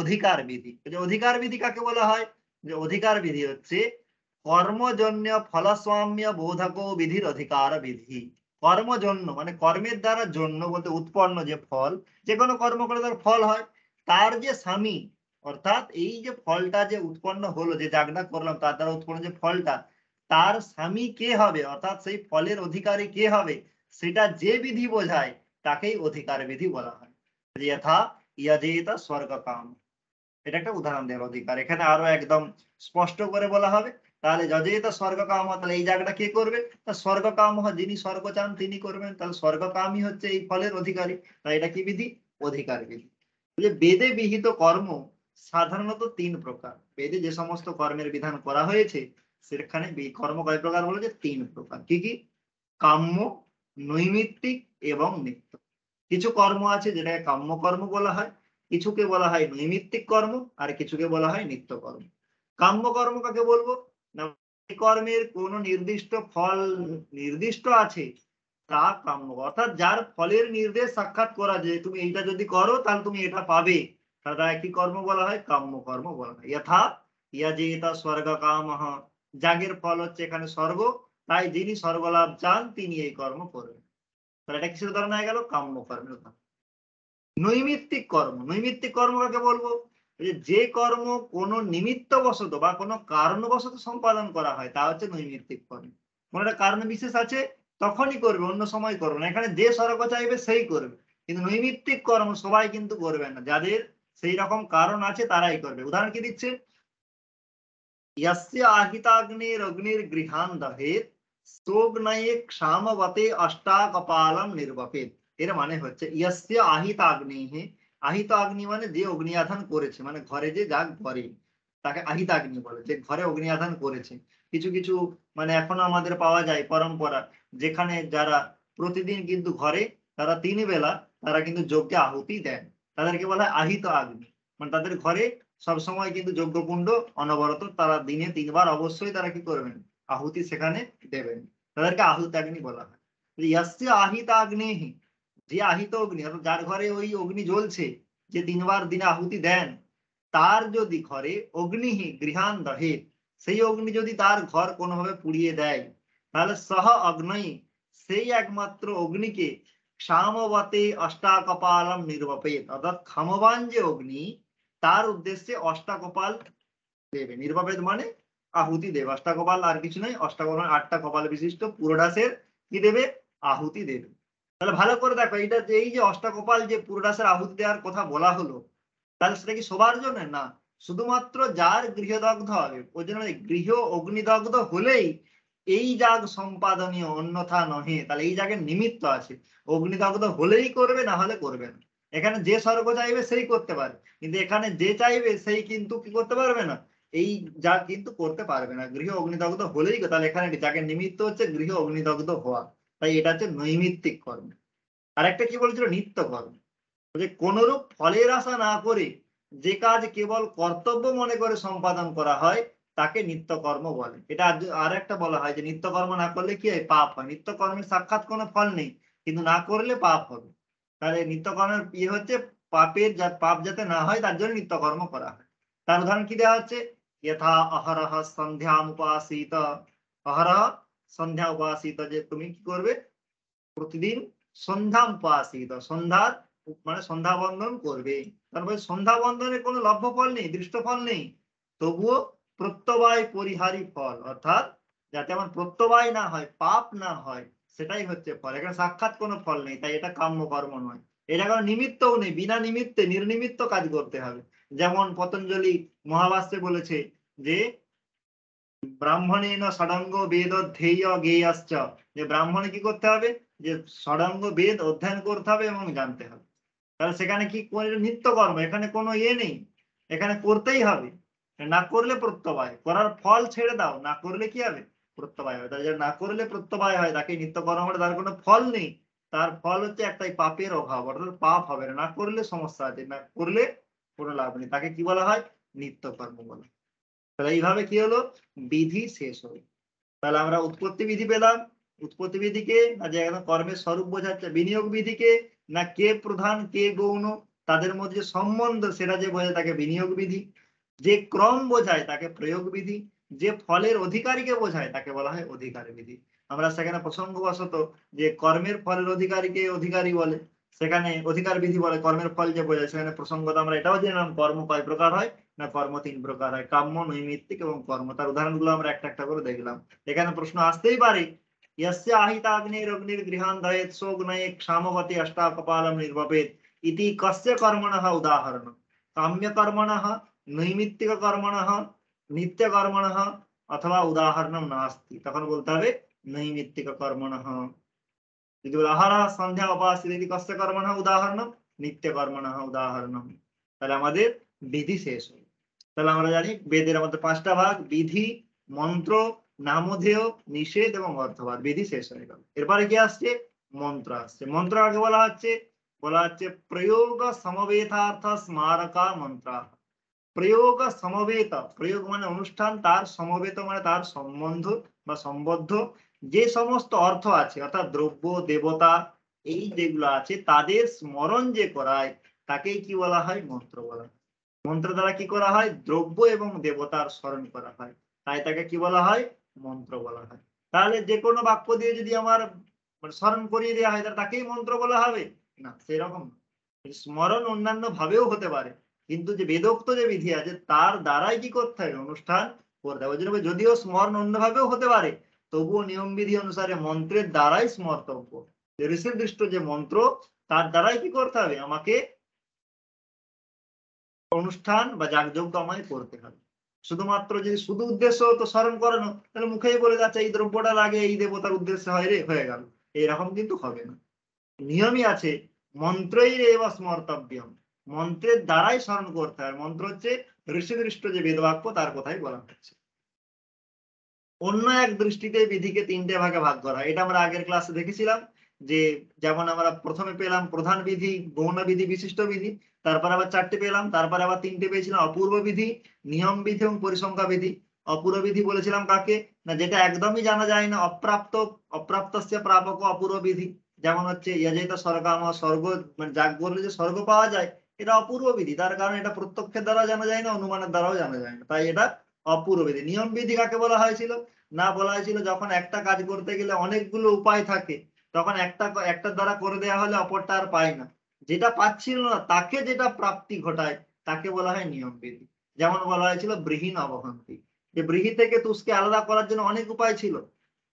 অধিকার বিধি যে অধিকার বিধি কাকে বলা হয় যে অধিকার বিধি হচ্ছে কর্মজন্য ফলস্বাম্য বোধক বিধির অধিকার বিধি কর্মজন্য মানে কর্মের দ্বারা জন্য বলতে উৎপন্ন যে ফল যে কোনো কর্ম করে তার ফল হয় তার যে স্বামী অর্থাৎ এই যে ফলটা যে উৎপন্ন হলো যে জাগনা করলাম তার দ্বারা উৎপন্ন যে ফলটা তার স্বামী কে হবে অর্থাৎ সেই ফলের অধিকারী কে হবে সেটা যে বিধি বোঝায় তাকেই অধিকার বিধি বলা হয় যথা ইয়জেত স্বর্গ কাম এটা একটা উদাহরণ দেওয়ার অধিকার এখানে আরো একদম স্পষ্ট করে বলা হবে তাহলে যদি এটা স্বর্গকাম হয় তাহলে এই জায়গাটা কে করবে তা স্বর্গকাম হয় যিনি স্বর্গ চান তিনি করবেন তাহলে কামই হচ্ছে এই ফলের অধিকারী তাই এটা কি বিধি অধিকার বিধি যে বেদে বিহিত কর্ম সাধারণত তিন প্রকার বেদে যে সমস্ত কর্মের বিধান করা হয়েছে সেখানে কর্ম কয় প্রকার হলো যে তিন প্রকার কি কি কাম্য নৈমিত্তিক এবং নিত্য কিছু কর্ম আছে যেটাকে কাম্য কর্ম বলা হয় কিছুকে বলা হয় নৈমিত্তিক কর্ম আর কিছুকে বলা হয় নিত্য কর্ম কাম্য কর্ম কাকে বলবো না কর্মের কোন নির্দিষ্ট ফল নির্দিষ্ট আছে তা কাম্য অর্থাৎ যার ফলের নির্দেশ সাক্ষাৎ করা যে তুমি এইটা যদি করো তাহলে তুমি এটা পাবে তারা একটি কর্ম বলা হয় কাম্য কর্ম বলা হয় ইয়থা ইয়া যে তা স্বর্গ কাম যাগের ফল হচ্ছে এখানে স্বর্গ তাই যিনি স্বর্গলাভ চান তিনি এই কর্ম করবেন তাহলে এটা কিসের উদাহরণ হয়ে গেল কাম্য কর্মের উদাহরণ নৈমিত্তিক কর্ম নৈমিত্তিক কর্ম কাকে বলবো যে কর্ম কোনো নিমিত্তবশত বা কোনো কারণবশত সম্পাদন করা হয় তা হচ্ছে নৈমিত্তিক কর্ম কোন একটা কারণ বিশেষ আছে তখনই করবে অন্য সময় করবে না এখানে যে সড়ক চাইবে সেই করবে কিন্তু নৈমিত্তিক কর্ম সবাই কিন্তু করবে না যাদের সেই রকম কারণ আছে তারাই করবে উদাহরণ কি দিচ্ছে ইয়াস্য আহিতাগ্নির অগ্নির গৃহান দহেত সোগ্নয়ে ক্ষামবতে অষ্টাকপালম নির্বপেত এর মানে হচ্ছে ইয়াস্তে আহিত হে আহিত আগ্নি মানে যে অগ্নি আধান করেছে মানে ঘরে যে যা ঘরে তাকে আহিত আগ্নি বলে যে ঘরে অগ্নি আধান করেছে কিছু কিছু মানে এখনো আমাদের পাওয়া যায় পরম্পরা যেখানে যারা প্রতিদিন কিন্তু ঘরে তারা তিন বেলা তারা কিন্তু যজ্ঞে আহুতি দেন তাদেরকে বলা হয় আহিত আগ্নি মানে তাদের ঘরে সবসময় কিন্তু যজ্ঞকুণ্ড অনবরত তারা দিনে তিনবার অবশ্যই তারা কি করবেন আহুতি সেখানে দেবেন তাদেরকে আহুত আগ্নি বলা হয় ইয়াস্তি আহিত আগ্নেহি যে আহিত অগ্নি অর্থাৎ যার ঘরে ওই অগ্নি জ্বলছে যে তিনবার দিনে আহুতি দেন তার যদি ঘরে অগ্নি গৃহান দহে সেই অগ্নি যদি তার ঘর কোনোভাবে পুড়িয়ে দেয় তাহলে সহ অগ্নই সেই একমাত্র অগ্নিকে সামবতে অষ্টাকপালম নির্বাপেত অর্থাৎ ক্ষমবান যে অগ্নি তার উদ্দেশ্যে অষ্টাকপাল দেবে নির্বাপেদ মানে আহুতি দেবে অষ্টাকপাল আর কিছু নয় অষ্টাকপাল মানে আটটা কপাল বিশিষ্ট পুরোডাসের কি দেবে আহুতি দেবে তাহলে ভালো করে দেখো এইটা যে এই যে অষ্টাকপাল যে পূর্ণাসের আহুতি দেওয়ার কথা বলা হলো তাহলে সেটা কি সবার জন্য না শুধুমাত্র যার গৃহদগ্ধ হবে ওই জন্য মানে গৃহ অগ্নিদগ্ধ হলেই এই যাগ সম্পাদনীয় অন্যথা নহে তাহলে এই জাগের নিমিত্ত আছে অগ্নিদগ্ধ হলেই করবে না হলে করবে না এখানে যে স্বর্গ চাইবে সেই করতে পারে কিন্তু এখানে যে চাইবে সেই কিন্তু কি করতে পারবে না এই জাগ কিন্তু করতে পারবে না গৃহ অগ্নিদগ্ধ হলেই তাহলে এখানে জাগের নিমিত্ত হচ্ছে গৃহ অগ্নিদগ্ধ হওয়া তাই এটা হচ্ছে নৈমিত্তিক কর্ম আর একটা কি বলছিল নিত্য কর্ম যে কোনরূপ ফলের আশা না করে যে কাজ কেবল কর্তব্য মনে করে সম্পাদন করা হয় তাকে নিত্যকর্ম বলে এটা আর একটা বলা হয় যে নিত্যকর্ম না করলে কি হয় পাপ হয় নিত্যকর্মের সাক্ষাৎ কোনো ফল নেই কিন্তু না করলে পাপ হবে তাহলে নিত্যকর্মের ইয়ে হচ্ছে পাপের যা পাপ যাতে না হয় তার জন্য নিত্যকর্ম করা হয় তার উদাহরণ কি দেওয়া হচ্ছে যথা অহরহ সন্ধ্যা উপাসিত অহরহ সন্ধ্যা উপাসিত যে তুমি কি করবে প্রতিদিন সন্ধ্যা উপাসিত সন্ধ্যার মানে সন্ধ্যা বন্ধন করবে তারপরে সন্ধ্যা বন্ধনের কোনো লভ্য ফল নেই দৃষ্ট ফল নেই তবুও প্রত্যবায় পরিহারী ফল অর্থাৎ যাতে আমার প্রত্যবায় না হয় পাপ না হয় সেটাই হচ্ছে ফল এখানে সাক্ষাৎ কোনো ফল নেই তাই এটা কাম্য কর্ম নয় এটা কোনো নিমিত্তও নেই বিনা নিমিত্তে নির্নিমিত্ত কাজ করতে হবে যেমন পতঞ্জলি মহাভাষ্যে বলেছে যে ব্রাহ্মণেন ষড়ঙ্গ বেদ অধ্যেয় গেয়াশ্চ যে ব্রাহ্মণে কি করতে হবে যে ষড়ঙ্গ বেদ অধ্যয়ন করতে হবে এবং জানতে হবে তাহলে সেখানে কি নিত্য কর্ম এখানে কোনো ইয়ে নেই এখানে করতেই হবে না করলে প্রত্যবায় করার ফল ছেড়ে দাও না করলে কি হবে প্রত্যবায় হবে তাহলে না করলে প্রত্যবায় হয় তাকে নিত্য কর্ম তার কোনো ফল নেই তার ফল হচ্ছে একটাই পাপের অভাব অর্থাৎ পাপ হবে না করলে সমস্যা আছে না করলে কোনো লাভ নেই তাকে কি বলা হয় নিত্য কর্ম বলা তাহলে এইভাবে কি হলো বিধি শেষ হলো তাহলে আমরা উৎপত্তি বিধি পেলাম উৎপত্তি বিধিকে না যে একদম কর্মের স্বরূপ বোঝাচ্ছে বিনিয়োগ বিধিকে না কে প্রধান কে গৌণ তাদের মধ্যে সম্বন্ধ সেটা যে বোঝায় তাকে বিনিয়োগ বিধি যে ক্রম বোঝায় তাকে প্রয়োগ বিধি যে ফলের অধিকারীকে বোঝায় তাকে বলা হয় অধিকার বিধি আমরা সেখানে প্রসঙ্গবশত যে কর্মের ফলের অধিকারীকে অধিকারী বলে সেখানে অধিকার বিধি বলে কর্মের ফল যে বোঝায় সেখানে প্রসঙ্গত আমরা এটাও জানলাম কর্ম কয় প্রকার হয় না কর্ম তিন প্রকার হয় কাম্য নৈমিত্তিক এবং কর্ম তার উদাহরণগুলো আমরা একটা একটা করে দেখলাম এখানে প্রশ্ন আসতেই পারে यस्य আহিতাগ্নির অগ্নির গৃহান দয়েত সোগ্নয়ে ক্ষামবতী অষ্টা কপালম ইতি কস্য উদাহরণ কাম্য নৈমিত্তিক নিত্য অথবা উদাহরণম নাস্তি তখন বলতে হবে নৈমিত্তিক যদি সন্ধ্যা কস্য কর্মণ উদাহরণ নিত্য কর্মণঃ তাহলে আমাদের বিধি শেষ হলো তাহলে আমরা জানি বেদের আমাদের পাঁচটা ভাগ বিধি মন্ত্র নামধেয় নিষেধ এবং অর্থবাদ বিধি শেষ হয়ে গেল এরপরে কি আসছে মন্ত্র আসছে মন্ত্র আগে বলা হচ্ছে বলা হচ্ছে প্রয়োগ সমবেতার্থ স্মারকা মন্ত্র প্রয়োগ সমবেত প্রয়োগ মানে অনুষ্ঠান তার সমবেত মানে তার সম্বন্ধ বা সম্বদ্ধ যে সমস্ত অর্থ আছে অর্থাৎ দ্রব্য দেবতা এই যেগুলো আছে তাদের স্মরণ যে করায় তাকেই কি বলা হয় মন্ত্র বলা হয় মন্ত্র দ্বারা কি করা হয় দ্রব্য এবং দেবতার স্মরণ করা হয় তাই তাকে কি বলা হয় মন্ত্র বলা হয় তাহলে যে কোনো বাক্য দিয়ে যদি আমার স্মরণ করিয়ে দেওয়া হয় তাহলে তাকেই মন্ত্র বলা হবে না সেরকম স্মরণ অন্যান্য ভাবেও হতে পারে কিন্তু যে বেদোক্ত যে বিধি আছে তার দ্বারাই কি করতে হবে অনুষ্ঠান করতে হবে যদিও স্মরণ অন্যভাবেও হতে পারে তবুও নিয়ম বিধি অনুসারে মন্ত্রের দ্বারাই স্মর্তব্য ঋষির দৃষ্ট যে মন্ত্র তার দ্বারাই কি করতে হবে আমাকে অনুষ্ঠান বা যাগযজ্ঞ আমায় করতে হবে শুধুমাত্র যদি শুধু উদ্দেশ্য তো স্মরণ করানো তাহলে মুখেই বলে যাচ্ছে এই দ্রব্যটা লাগে এই দেবতার উদ্দেশ্য হয় রে হয়ে গেল এরকম কিন্তু হবে না নিয়মই আছে মন্ত্রই রে বা স্মর্তব্য মন্ত্রের দ্বারাই স্মরণ করতে হয় মন্ত্র হচ্ছে ঋষিদৃষ্ট যে বেদবাক্য তার কথাই বলা হচ্ছে অন্য এক দৃষ্টিতে বিধিকে তিনটে ভাগে ভাগ করা এটা আমরা আগের ক্লাসে দেখেছিলাম যে যেমন আমরা প্রথমে পেলাম প্রধান বিধি গৌণ বিধি বিশিষ্ট বিধি তারপর আবার চারটে পেলাম তারপর আবার তিনটে পেয়েছিলাম অপূর্ব বিধি নিয়ম বিধি এবং পরিসংখ্যা বিধি অপূর্ব বিধি বলেছিলাম কাকে না যেটা একদমই জানা যায় না অপ্রাপ্ত অপ্রাপ্ত প্রাপক অপূর্ব বিধি যেমন হচ্ছে ইয়াজাইতা স্বর্গ আমার স্বর্গ মানে যাক বললে যে স্বর্গ পাওয়া যায় এটা অপূর্ব বিধি তার কারণ এটা প্রত্যক্ষের দ্বারা জানা যায় না অনুমানের দ্বারাও জানা যায় না তাই এটা অপূর্ব বিধি নিয়ম বিধি কাকে বলা হয়েছিল না বলা হয়েছিল যখন একটা কাজ করতে গেলে অনেকগুলো উপায় থাকে তখন একটা একটার দ্বারা করে দেওয়া হলে অপরটা আর পায় না যেটা পাচ্ছিল না তাকে যেটা প্রাপ্তি ঘটায় তাকে বলা হয় নিয়ম বিধি যেমন বলা হয়েছিল বৃহীন অবহন্তি যে বৃহি থেকে তুষকে আলাদা করার জন্য অনেক উপায় ছিল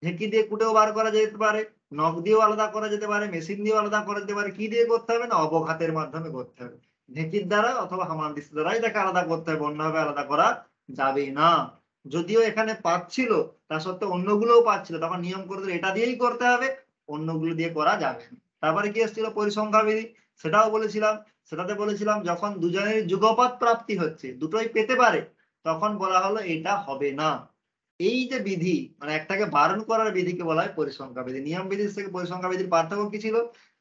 ঢেঁকি দিয়ে কুটেও বার করা যেতে পারে নখ দিয়েও আলাদা করা যেতে পারে মেশিন দিয়েও আলাদা করা যেতে পারে কি দিয়ে করতে হবে না অবঘাতের মাধ্যমে করতে হবে ঢেঁকির দ্বারা অথবা হামানদিস দ্বারা এটাকে আলাদা করতে হবে অন্যভাবে আলাদা করা যাবে না যদিও এখানে পাচ্ছিল তা সত্ত্বেও অন্যগুলোও পাচ্ছিল তখন নিয়ম করে এটা দিয়েই করতে হবে অন্যগুলো দিয়ে করা যাবে না তারপরে কি এসেছিল পরিসংখ্যা বিধি সেটাও বলেছিলাম সেটাতে বলেছিলাম যখন দুজনের যুগপাত প্রাপ্তি হচ্ছে দুটোই পেতে পারে তখন বলা হলো এটা হবে না এই যে বিধি মানে একটাকে বারণ করার বিধিকে বলা হয় পরিসংখ্যা বিধি নিয়ম বিধির থেকে পরিসংখ্যা বিধির পার্থক্য কি ছিল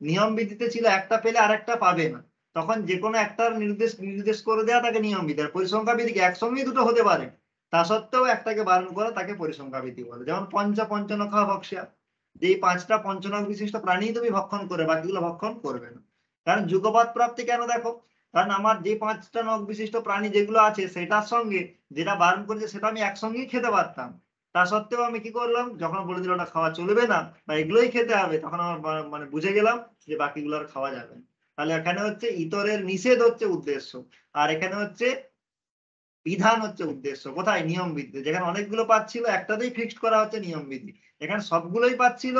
নিয়ম বিধিতে ছিল একটা পেলে আর একটা পাবে না তখন যে কোনো একটার নির্দেশ নির্দেশ করে দেওয়া তাকে নিয়ম বিধি আর পরিসংখ্যা বিধি একসঙ্গে দুটো হতে পারে তা সত্ত্বেও একটাকে বারণ করা তাকে পরিসংখ্যা বিধি বলে যেমন পঞ্চ পঞ্চনখা ভক্সিয়া যে পাঁচটা পঞ্চনখ বিশিষ্ট প্রাণী তুমি ভক্ষণ করে বাকিগুলো ভক্ষণ করবে না কারণ যুগপাত প্রাপ্তি কেন দেখো কারণ আমার যে পাঁচটা নখ বিশিষ্ট প্রাণী যেগুলো আছে সেটার সঙ্গে যেটা বারণ করেছে সেটা আমি একসঙ্গেই খেতে পারতাম তা সত্ত্বেও আমি কি করলাম যখন বলে দিল ওটা খাওয়া চলবে না বা এগুলোই খেতে হবে তখন আমার মানে বুঝে গেলাম যে বাকিগুলো আর খাওয়া যাবে না তাহলে এখানে হচ্ছে ইতরের নিষেধ হচ্ছে উদ্দেশ্য আর এখানে হচ্ছে বিধান হচ্ছে উদ্দেশ্য কোথায় নিয়ম বিধি যেখানে অনেকগুলো পাচ্ছিল একটাতেই ফিক্সড করা হচ্ছে নিয়ম বিধি এখানে সবগুলোই পাচ্ছিল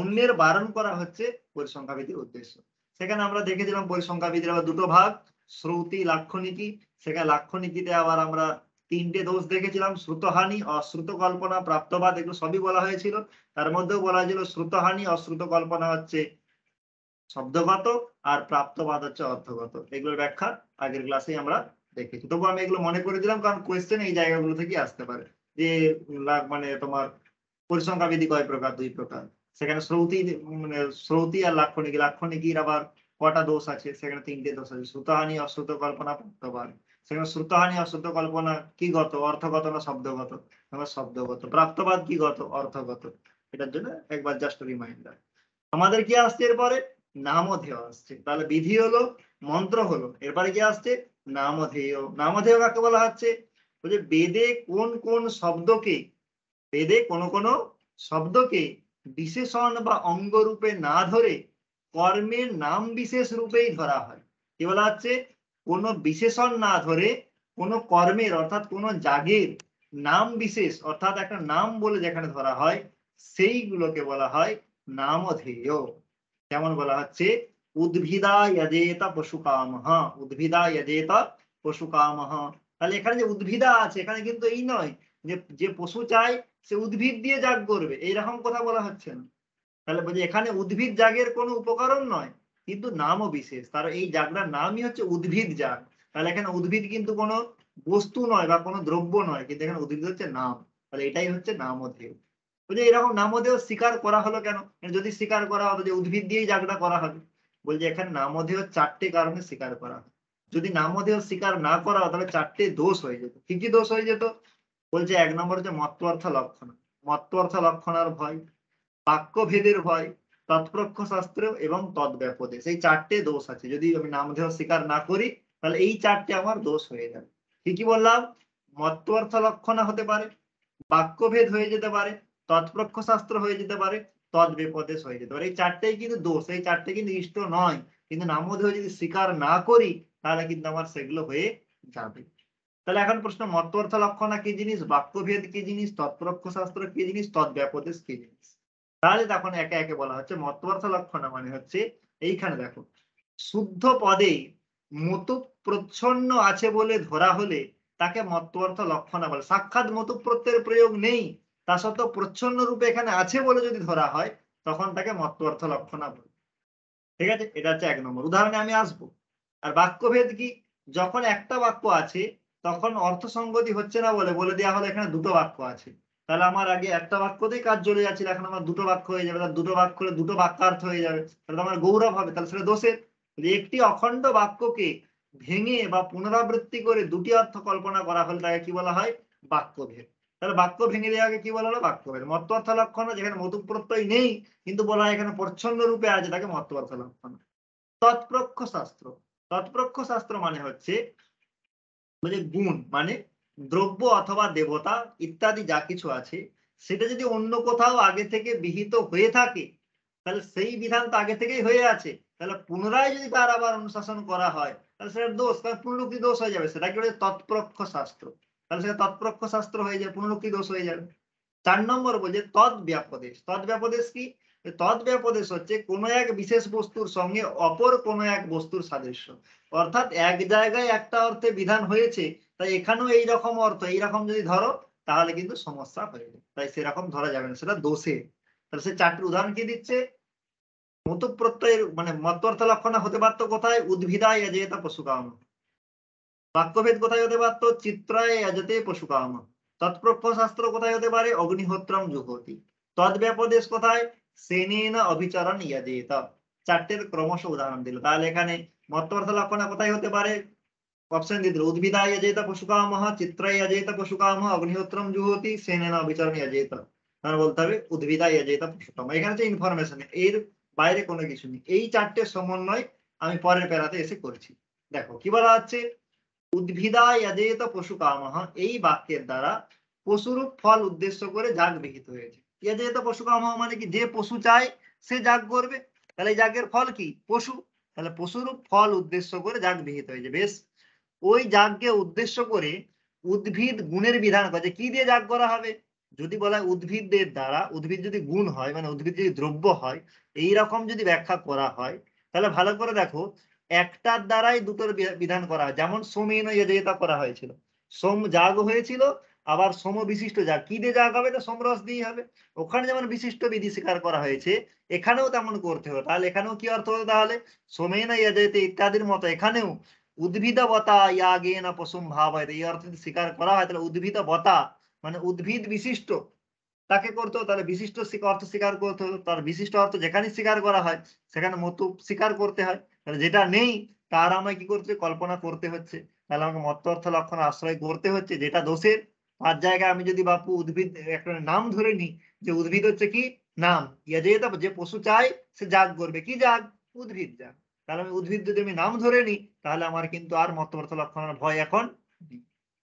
অন্যের বারণ করা হচ্ছে পরিসংখ্যা বিধির উদ্দেশ্য সেখানে আমরা দেখেছিলাম পরিসংখ্যাবিদের আবার দুটো ভাগ শ্রুতি লাক্ষণিকি সেখানে লাক্ষণিকিতে আবার আমরা তিনটে দোষ দেখেছিলাম শ্রুতহানি অশ্রুত কল্পনা প্রাপ্তবাদ এগুলো সবই বলা হয়েছিল তার মধ্যেও বলা হয়েছিল শ্রুতহানি অশ্রুত কল্পনা হচ্ছে শব্দগত আর প্রাপ্তবাদ হচ্ছে অর্থগত এগুলোর ব্যাখ্যা আগের ক্লাসে আমরা দেখেছি তবু আমি এগুলো মনে করে দিলাম কারণ কোয়েশ্চেন এই জায়গাগুলো থেকে আসতে পারে যে মানে তোমার পরিসংখ্যাবিধি কয় প্রকার দুই প্রকার সেখানে শ্রৌতি মানে শ্রৌতি আর লাক্ষণিক লাক্ষণিকীর আবার কটা দোষ আছে সেখানে তিনটে দোষ আছে শ্রুতহানি অশ্রুত কল্পনা প্রাপ্তবার সেখানে শ্রুতহানি অশ্রুত কল্পনা কি গত অর্থগত না শব্দগত আমার শব্দগত প্রাপ্তবাদ কি গত অর্থগত এটার জন্য একবার জাস্ট রিমাইন্ডার আমাদের কি আসছে এরপরে নামধেয় আসছে তাহলে বিধি হলো মন্ত্র হলো এরপরে কি আসছে নামধেয় নামধেয় কাকে বলা হচ্ছে বেদে কোন কোন শব্দকে বেদে কোন কোন শব্দকে বিশেষণ বা অঙ্গ রূপে না ধরে কর্মের নাম বিশেষ রূপেই ধরা হয় কি বলা হচ্ছে কোনো বিশেষণ না ধরে কোনো কর্মের অর্থাৎ কোন জাগের নাম বিশেষ অর্থাৎ একটা নাম বলে যেখানে ধরা হয় সেইগুলোকে বলা হয় ধেয় যেমন বলা হচ্ছে উদ্ভিদা ইয়েত পশুকামহ উদ্ভিদা ইয়েত পশুকামহ তাহলে এখানে যে উদ্ভিদা আছে এখানে কিন্তু এই নয় যে পশু চায় সে উদ্ভিদ দিয়ে জাগ করবে এইরকম কথা বলা হচ্ছে না তাহলে বলছি এখানে উদ্ভিদ জাগের কোনো উপকরণ নয় কিন্তু নামও বিশেষ তার এই জাগটার নামই হচ্ছে উদ্ভিদ জাগ তাহলে এখানে উদ্ভিদ কিন্তু কোনো বস্তু নয় বা কোনো দ্রব্য নয় কিন্তু এখানে উদ্ভিদ হচ্ছে নাম তাহলে এটাই হচ্ছে নামধেয় বলছে এরকম নামধেয় স্বীকার করা হলো কেন মানে যদি স্বীকার করা হবে যে উদ্ভিদ দিয়েই জাগটা করা হবে বলছে এখানে নামধেয় চারটে কারণে স্বীকার করা হয় যদি নামধেয় স্বীকার না করা হয় তাহলে চারটে দোষ হয়ে যেত কি কি দোষ হয়ে যেত বলছে এক নম্বর যে মত্বার্থ লক্ষণ মত্বর্থ লক্ষণার ভয় বাক্যভেদের ভয় তৎপ্রক্ষ শাস্ত্র এবং তদ্ব্যাপদে সেই চারটে দোষ আছে যদি আমি নামধেয় স্বীকার না করি তাহলে এই চারটে আমার দোষ হয়ে যাবে ঠিকই বললাম মত্বার্থ লক্ষণা হতে পারে বাক্যভেদ হয়ে যেতে পারে তৎপ্রক্ষ শাস্ত্র হয়ে যেতে পারে তৎবেপদেশ হয়ে যেতে পারে এই চারটেই কিন্তু দোষ এই চারটে কিন্তু ইষ্ট নয় কিন্তু নামধেয় যদি স্বীকার না করি তাহলে কিন্তু আমার সেগুলো হয়ে যাবে তাহলে এখন প্রশ্ন অর্থ লক্ষণা কি জিনিস বাক্যভেদ কি জিনিস তৎপরক্ষ শাস্ত্র কি জিনিস তৎব্যাপদেশ কি জিনিস তাহলে তখন একে একে বলা হচ্ছে অর্থ লক্ষণা মানে হচ্ছে এইখানে দেখো শুদ্ধ পদে মতু প্রচ্ছন্ন আছে বলে ধরা হলে তাকে অর্থ লক্ষণা বলে সাক্ষাৎ মতু প্রত্যয়ের প্রয়োগ নেই তা সত্ত্বেও প্রচ্ছন্ন রূপে এখানে আছে বলে যদি ধরা হয় তখন তাকে অর্থ লক্ষণা বলে ঠিক আছে এটা হচ্ছে এক নম্বর উদাহরণে আমি আসব আর বাক্যভেদ কি যখন একটা বাক্য আছে তখন অর্থ সঙ্গতি হচ্ছে না বলে বলে দেওয়া হলো এখানে দুটো বাক্য আছে তাহলে আমার আগে একটা বাক্যতেই কাজ চলে যাচ্ছিল এখন আমার দুটো বাক্য হয়ে যাবে দুটো বাক্য হলে দুটো বাক্যার্থ হয়ে যাবে তাহলে আমার গৌরব হবে তাহলে সেটা দোষের একটি অখণ্ড বাক্যকে ভেঙে বা পুনরাবৃত্তি করে দুটি অর্থ কল্পনা করা হলে তাকে কি বলা হয় বাক্য ভেদ তাহলে বাক্য ভেঙে দেওয়া আগে কি বলা হলো বাক্য ভেদ মত অর্থ লক্ষণ যেখানে মতু প্রত্যয় নেই কিন্তু বলা হয় এখানে প্রচ্ছন্ন রূপে আছে তাকে মত অর্থ লক্ষণ তৎপ্রক্ষ শাস্ত্র তৎপ্রক্ষ শাস্ত্র মানে হচ্ছে মানে গুণ মানে দ্রব্য অথবা দেবতা ইত্যাদি যা কিছু আছে সেটা যদি অন্য কোথাও আগে থেকে বিহিত হয়ে থাকে তাহলে সেই বিধান তো আগে থেকেই হয়ে আছে তাহলে পুনরায় যদি তার আবার অনুশাসন করা হয় তাহলে সেটা দোষ কারণ পুনরুক্তি দোষ হয়ে যাবে সেটা কি বলে তৎপ্রক্ষ শাস্ত্র তাহলে সেটা তৎপ্রক্ষ শাস্ত্র হয়ে যাবে পুনরুক্তি দোষ হয়ে যাবে চার নম্বর বলছে তৎ ব্যাপদেশ তৎ ব্যাপদেশ কি তৎব্যাপদেশ হচ্ছে কোন এক বিশেষ বস্তুর সঙ্গে অপর কোন এক বস্তুর সাদৃশ্য অর্থাৎ এক জায়গায় একটা অর্থে বিধান হয়েছে তাই এখানেও এইরকম অর্থ এইরকম যদি ধরো তাহলে কিন্তু সমস্যা হয়ে যাবে তাই সেরকম ধরা যাবে না সেটা দোষে তাহলে সে চারটি উদাহরণ কি দিচ্ছে মতো প্রত্যয়ের মানে মতর্থ লক্ষণা হতে পারতো কোথায় উদ্ভিদায় অজেতা পশু কাম বাক্যভেদ কোথায় হতে পারতো চিত্রায় অজেতে পশু কাম তৎপ্রক্ষ শাস্ত্র কোথায় হতে পারে অগ্নিহোত্রম যুগতি তদ্ব্যাপদেশ কোথায় সেনেনা অভিচরণ ইয়াজিত চারটের ক্রমশ উদাহরণ দিল তাহলে এখানে মত্তর্থ কোথায় হতে পারে অপশন দিয়ে দিল উদ্ভিদা চিত্র অগ্নিহোত্রম জুহতি সেনেনা তাহলে বলতে হবে উদ্ভিদা পশুকাম এখানে যে ইনফরমেশন এর বাইরে কোনো কিছু নেই এই চারটে সমন্বয় আমি পরের প্যারাতে এসে করছি দেখো কি বলা হচ্ছে উদ্ভিদা ইয়াজেত পশু এই বাক্যের দ্বারা পশুরূপ ফল উদ্দেশ্য করে যা গৃহীত হয়েছে ইয়াজেত পশুকাম মানে কি যে পশু চায় সে যাগ করবে তাহলে যাগের ফল কি পশু তাহলে পশুর ফল উদ্দেশ্য করে যাগ বিহিত হয়েছে বেশ ওই যাগকে উদ্দেশ্য করে উদ্ভিদ গুণের বিধান করে কি দিয়ে যাগ করা হবে যদি বলা হয় উদ্ভিদের দ্বারা উদ্ভিদ যদি গুণ হয় মানে উদ্ভিদ যদি দ্রব্য হয় এই রকম যদি ব্যাখ্যা করা হয় তাহলে ভালো করে দেখো একটার দ্বারাই দুটোর বিধান করা হয় যেমন সোমেন করা হয়েছিল সোম যাগ হয়েছিল আবার সমবিশিষ্ট যা কি দিয়ে জাগ হবে তো সমরস দিয়ে হবে ওখানে যেমন বিশিষ্ট বিধি স্বীকার করা হয়েছে এখানেও তেমন করতে হবে তাহলে এখানেও কি অর্থ হলো তাহলে না ইয়াজেতে ইত্যাদির মতো এখানেও উদ্ভিদবতা ইয়াগে না পশুম ভাব হয় এই অর্থ স্বীকার করা হয় তাহলে উদ্ভিদবতা মানে উদ্ভিদ বিশিষ্ট তাকে করতে তাহলে বিশিষ্ট অর্থ স্বীকার করতে হবে তার বিশিষ্ট অর্থ যেখানে স্বীকার করা হয় সেখানে মতো স্বীকার করতে হয় তাহলে যেটা নেই তার আমায় কি করতে কল্পনা করতে হচ্ছে তাহলে আমাকে মত অর্থ লক্ষণ আশ্রয় করতে হচ্ছে যেটা দোষের তার জায়গায় আমি যদি বাপু উদ্ভিদ একটা নাম ধরে নিই যে উদ্ভিদ হচ্ছে কি নাম যে পশু চাই সে জাগ করবে কি জাগ উদ্ভিদ জাগ তাহলে আমি উদ্ভিদ যদি আমি নাম ধরে নিই তাহলে আমার কিন্তু আর মতবর্ত লক্ষণের ভয় এখন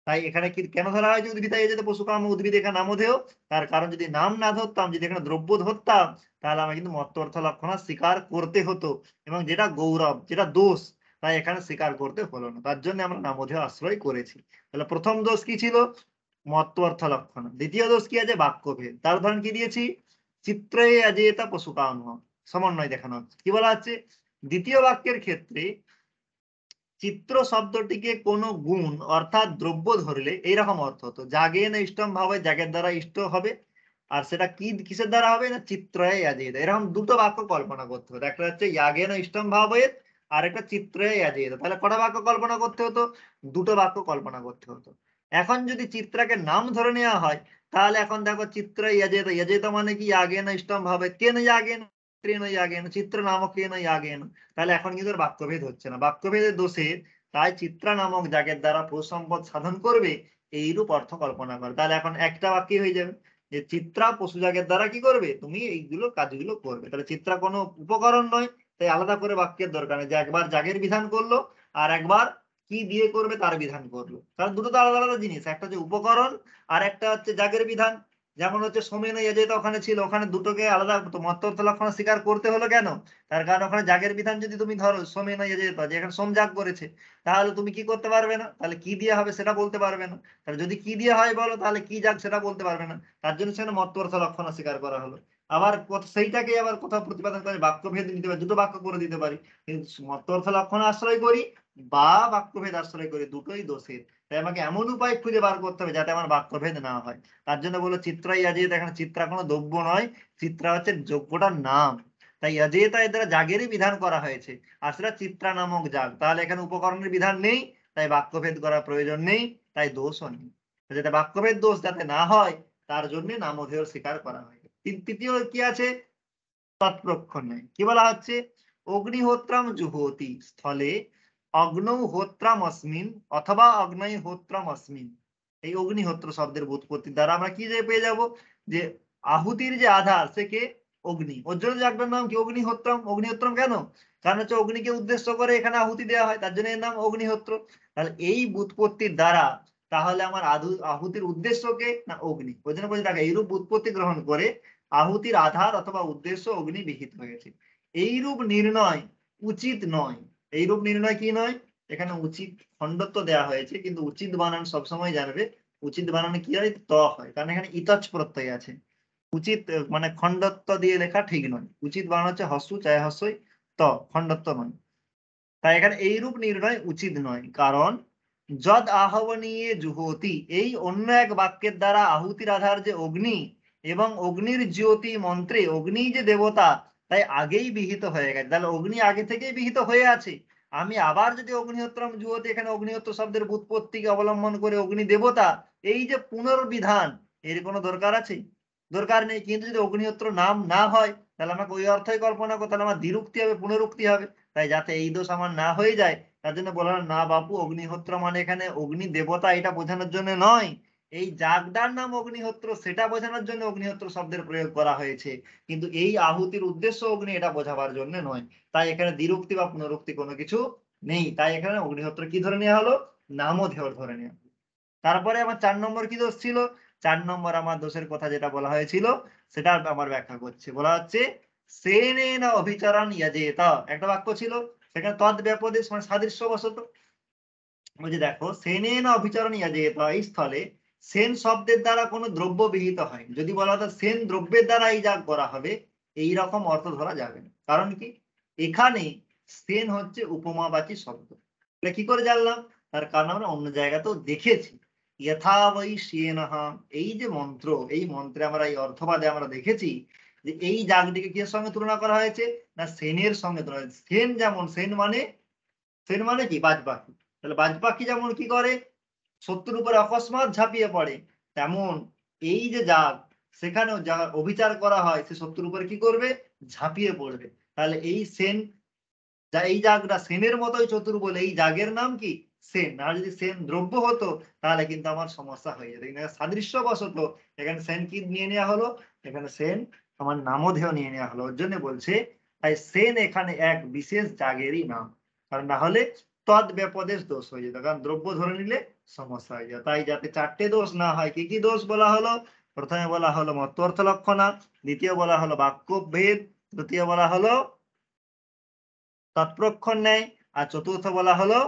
তাই এখানে কি কেন ধরা যে উদ্ভিদ তাই যেতে পশু কাম উদ্ভিদ এখানে নামও দেও তার কারণ যদি নাম না ধরতাম যদি এখানে দ্রব্য ধরতাম তাহলে আমি কিন্তু মত্তর্থ লক্ষণ স্বীকার করতে হতো এবং যেটা গৌরব যেটা দোষ তাই এখানে স্বীকার করতে হলো না তার জন্য আমরা নামধেয় আশ্রয় করেছি তাহলে প্রথম দোষ কি ছিল মত্বর্থ লক্ষণ দ্বিতীয় দোষ কি আছে বাক্যভেদ তার উদাহরণ কি দিয়েছি চিত্রে আজে পশু সমন্বয় দেখানো কি বলা দ্বিতীয় বাক্যের ক্ষেত্রে চিত্র শব্দটিকে কোন গুণ অর্থাৎ দ্রব্য ধরলে এইরকম অর্থ হতো জাগে না ইষ্টম ভাবে জাগের দ্বারা ইষ্ট হবে আর সেটা কি কিসের দ্বারা হবে না চিত্রয়ে ইয়াজেদ এরকম দুটো বাক্য কল্পনা করতে হতো একটা হচ্ছে ইয়াগে না ইষ্টম ভাবে আর একটা চিত্রয়ে ইয়াজেদ তাহলে কটা বাক্য কল্পনা করতে হতো দুটো বাক্য কল্পনা করতে হতো এখন যদি চিত্রাকে নাম ধরে নেওয়া হয় তাহলে এখন দেখো চিত্র ইয়াজেত মানে কি না ইষ্টম ভাবে কেন আগেন চিত্র নামক কেন আগেন তাহলে এখন কিন্তু বাক্যভেদ হচ্ছে না বাক্যভেদের দোষে তাই চিত্রা নামক যাগের দ্বারা পশুসম্পদ সাধন করবে এইরূপ অর্থ কল্পনা করে তাহলে এখন একটা বাক্য হয়ে যাবে যে চিত্রা পশু জাগের দ্বারা কি করবে তুমি এইগুলো কাজগুলো করবে তাহলে চিত্রা কোনো উপকরণ নয় তাই আলাদা করে বাক্যের দরকার নেই যে একবার জাগের বিধান করলো আর একবার কি দিয়ে করবে তার বিধান করলো কারণ দুটো তো আলাদা আলাদা জিনিস একটা হচ্ছে উপকরণ আর একটা হচ্ছে জাগের বিধান যেমন হচ্ছে সোমেন ইয়াজেতা ওখানে ছিল ওখানে দুটোকে আলাদা মত লক্ষণ স্বীকার করতে হলো কেন তার কারণ ওখানে জাগের বিধান যদি তুমি ধরো সোমেন ইয়াজেতা যে এখানে সোম জাগ করেছে তাহলে তুমি কি করতে পারবে না তাহলে কি দিয়ে হবে সেটা বলতে পারবে না তাহলে যদি কি দিয়ে হয় বলো তাহলে কি জাগ সেটা বলতে পারবে না তার জন্য সেখানে মত্তর্থ লক্ষণ স্বীকার করা হলো আবার সেইটাকে আবার কোথাও প্রতিপাদন করে বাক্য ভেদ নিতে পারি দুটো বাক্য করে দিতে পারি কিন্তু মত্তর্থ লক্ষণ আশ্রয় করি বা বাক্যভেদ আশ্রয় করে দুটোই দোষের তাই আমাকে এমন উপায় খুঁজে বার করতে হবে যাতে আমার বাক্যভেদ না হয় তার জন্য বলো চিত্রা ইয়াজিয়েতা এখানে চিত্রা কোনো দ্রব্য নয় চিত্রা হচ্ছে যোগ্যটার নাম তাই ইয়াজিয়েতা এর দ্বারা জাগেরই বিধান করা হয়েছে আর সেটা চিত্রা নামক জাগ তাহলে এখানে উপকরণের বিধান নেই তাই বাক্যভেদ করার প্রয়োজন নেই তাই দোষও নেই যাতে বাক্যভেদ দোষ যাতে না হয় তার জন্য নামধেয় স্বীকার করা হয় তৃতীয় কি আছে তৎপ্রক্ষণ নেই কি বলা হচ্ছে অগ্নিহোত্রাম জুহতি স্থলে অগ্নৌ হোত্রাম অস্মিন অথবা অগ্নৈ হোত্রাম অস্মিন এই অগ্নিহোত্র শব্দের বোধপত্তির দ্বারা আমরা কি যে পেয়ে যাব যে আহুতির যে আধার সে কে অগ্নি ওর জন্য যাকবার নাম কি অগ্নিহোত্রম অগ্নিহোত্রম কেন কারণ হচ্ছে অগ্নিকে উদ্দেশ্য করে এখানে আহুতি দেওয়া হয় তার জন্য এর নাম অগ্নিহোত্র তাহলে এই বুৎপত্তির দ্বারা তাহলে আমার আধু আহুতির উদ্দেশ্যকে না অগ্নি ওই জন্য বলছি দেখা এইরূপ বুৎপত্তি গ্রহণ করে আহুতির আধার অথবা উদ্দেশ্য অগ্নি বিহিত হয়েছে এইরূপ নির্ণয় উচিত নয় এই রূপ নির্ণয় কি নয় এখানে উচিত খণ্ডত্ব দেয়া হয়েছে কিন্তু উচিত বানান সবসময় জানবে উচিত বানানো কি হয় ত হয় কারণ এখানে ইতচ প্রত্যয় আছে উচিত মানে খণ্ডত্ব দিয়ে লেখা ঠিক নয় উচিত বানানো হচ্ছে হসু চায় হসই ত খণ্ডত্ব নয় তাই এখানে এই রূপ নির্ণয় উচিত নয় কারণ যদ আহবনীয় জুহতি এই অন্য এক বাক্যের দ্বারা আহুতির আধার যে অগ্নি এবং অগ্নির জ্যোতি মন্ত্রে অগ্নি যে দেবতা তাই আগেই বিহিত হয়ে গেছে তাহলে অগ্নি আগে থেকেই বিহিত হয়ে আছে আমি আবার যদি অগ্নিহোত্রম জুয়তে এখানে অগ্নিহোত্র শব্দের উৎপত্তিকে অবলম্বন করে অগ্নি দেবতা এই যে পুনর্বিধান এর কোনো দরকার আছে দরকার নেই কিন্তু যদি অগ্নিহোত্র নাম না হয় তাহলে আমাকে ওই অর্থই কল্পনা করতে তাহলে আমার দ্বিরুক্তি হবে পুনরুক্তি হবে তাই যাতে এই দোষ আমার না হয়ে যায় তার জন্য বলা না বাপু অগ্নিহোত্র মানে এখানে অগ্নি দেবতা এটা বোঝানোর জন্য নয় এই জাগদার নাম অগ্নিহোত্র সেটা বোঝানোর জন্য অগ্নিহোত্র শব্দের প্রয়োগ করা হয়েছে কিন্তু এই আহুতির উদ্দেশ্য অগ্নি এটা বোঝাবার জন্য নয় তাই এখানে দ্বিরুক্তি বা পুনরুক্তি কোনো কিছু নেই তাই এখানে অগ্নিহোত্র কি ধরে নেওয়া হলো ধেয় ধরে নেওয়া তারপরে আমার চার নম্বর কি দোষ ছিল চার নম্বর আমার দোষের কথা যেটা বলা হয়েছিল সেটা আমার ব্যাখ্যা করছে বলা হচ্ছে সেনে না অভিচরণ ইয়াজেতা একটা বাক্য ছিল সেখানে তদ ব্যাপদেশ মানে সাদৃশ্য বসত বলছি দেখো সেনে না অভিচরণ ইয়াজেতা এই স্থলে সেন শব্দের দ্বারা কোনো দ্রব্য বিহিত হয় যদি বলা হতো সেন দ্রব্যের দ্বারা এই যাগ করা হবে এই রকম অর্থ ধরা যাবে না কারণ কি এখানে সেন হচ্ছে উপমাবাচী শব্দ এটা কি করে জানলাম তার কারণ আমরা অন্য জায়গাতেও দেখেছি ইথাবৈ সেনহা এই যে মন্ত্র এই মন্ত্রে আমরা এই অর্থবাদে আমরা দেখেছি যে এই জাগটিকে কিসের সঙ্গে তুলনা করা হয়েছে না সেনের সঙ্গে তুলনা সেন যেমন সেন মানে সেন মানে কি বাজপাখি তাহলে বাজপাখি যেমন কি করে শত্রুর উপরে অকস্মাৎ ঝাঁপিয়ে পড়ে তেমন এই যে জাগ সেখানেও যার অবিচার করা হয় সে শত্রুর উপরে কি করবে ঝাঁপিয়ে পড়বে তাহলে এই সেন যা এই জাগটা সেনের মতোই চতুর বলে এই জাগের নাম কি সেন আর যদি সেন দ্রব্য হতো তাহলে কিন্তু আমার সমস্যা হয়ে যেত কিন্তু সাদৃশ্য বসত এখানে সেন কি নিয়ে নেওয়া হলো এখানে সেন আমার ধেয় নিয়ে নেওয়া হলো ওর জন্য বলছে তাই সেন এখানে এক বিশেষ জাগেরই নাম কারণ না হলে তদ ব্যাপদেশ দোষ হয়ে যেত কারণ দ্রব্য ধরে নিলে সমস্যা হয়ে যায় তাই যাতে চারটে দোষ না হয় কি কি দোষ বলা হলো প্রথমে বলা হলো মত্তর্থ লক্ষণা দ্বিতীয় বলা হলো ভেদ তৃতীয় বলা হলো তৎপ্রক্ষণ নেয় আর চতুর্থ বলা হলো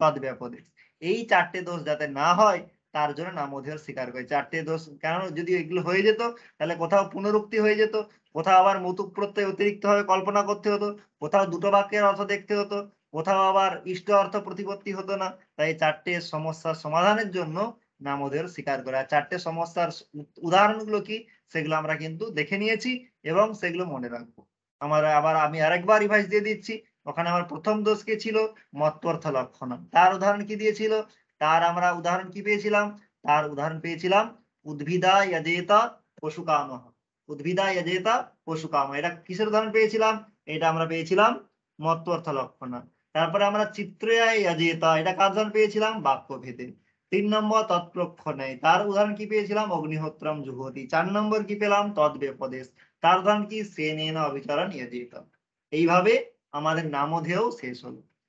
তদ্ব্যাপদেশ এই চারটে দোষ যাতে না হয় তার জন্য নামধেয় স্বীকার করে চারটে দোষ কেন যদি এগুলো হয়ে যেত তাহলে কোথাও পুনরুক্তি হয়ে যেত কোথাও আবার মতুক প্রত্যয় অতিরিক্ত ভাবে কল্পনা করতে হতো কোথাও দুটো বাক্যের অর্থ দেখতে হতো কোথাও আবার ইষ্ট অর্থ প্রতিপত্তি হতো না তাই চারটে সমস্যার সমাধানের জন্য নামদের স্বীকার করে আর চারটে সমস্যার উদাহরণগুলো কি সেগুলো আমরা কিন্তু দেখে নিয়েছি এবং সেগুলো মনে রাখবো আমার আবার আমি আরেকবার রিভাইস দিয়ে দিচ্ছি ওখানে আমার প্রথম দোষ কে ছিল মতর্থ লক্ষণ তার উদাহরণ কি দিয়েছিল তার আমরা উদাহরণ কি পেয়েছিলাম তার উদাহরণ পেয়েছিলাম উদ্ভিদা ইয়াজেতা পশু কাম উদ্ভিদা ইয়াজেতা পশু কাম এটা কিসের উদাহরণ পেয়েছিলাম এটা আমরা পেয়েছিলাম মতর্থ লক্ষণ তারপরে আমরা চিত্রয়াই আজিতা এটা কার জন্য পেয়েছিলাম বাক্য ভেদে তিন নম্বর তৎপ্রক্ষ নেই তার উদাহরণ কি পেয়েছিলাম অগ্নিহোত্রম যুবতী চার নম্বর কি পেলাম বেপদেশ তার উদাহরণ কি সে নিয়ে অবিচরণ ইয়ে এইভাবে আমাদের নামধেয় শেষ হলো